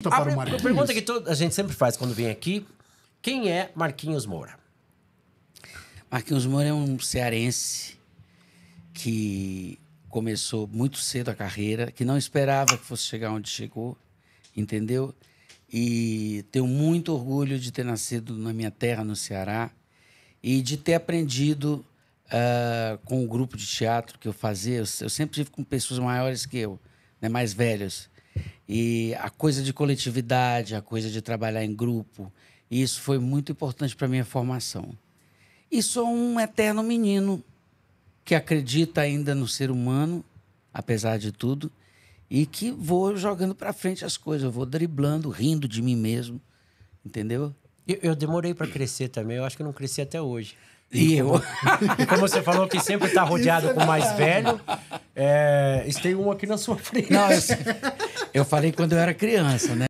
A então, para o Marquinhos. pergunta que a gente sempre faz quando vem aqui: quem é Marquinhos Moura? Marquinhos Moura é um cearense que começou muito cedo a carreira, que não esperava que fosse chegar onde chegou, entendeu? E tenho muito orgulho de ter nascido na minha terra, no Ceará, e de ter aprendido uh, com o grupo de teatro que eu fazia. Eu, eu sempre tive com pessoas maiores que eu, né, mais velhas. E a coisa de coletividade, a coisa de trabalhar em grupo, isso foi muito importante para minha formação. E sou um eterno menino que acredita ainda no ser humano, apesar de tudo, e que vou jogando para frente as coisas, vou driblando, rindo de mim mesmo, entendeu? Eu, eu demorei para crescer também. Eu acho que eu não cresci até hoje. E eu. como você falou que sempre está rodeado é com o mais velho, é, tem um aqui na sua frente. Não, eu, eu falei quando eu era criança, né?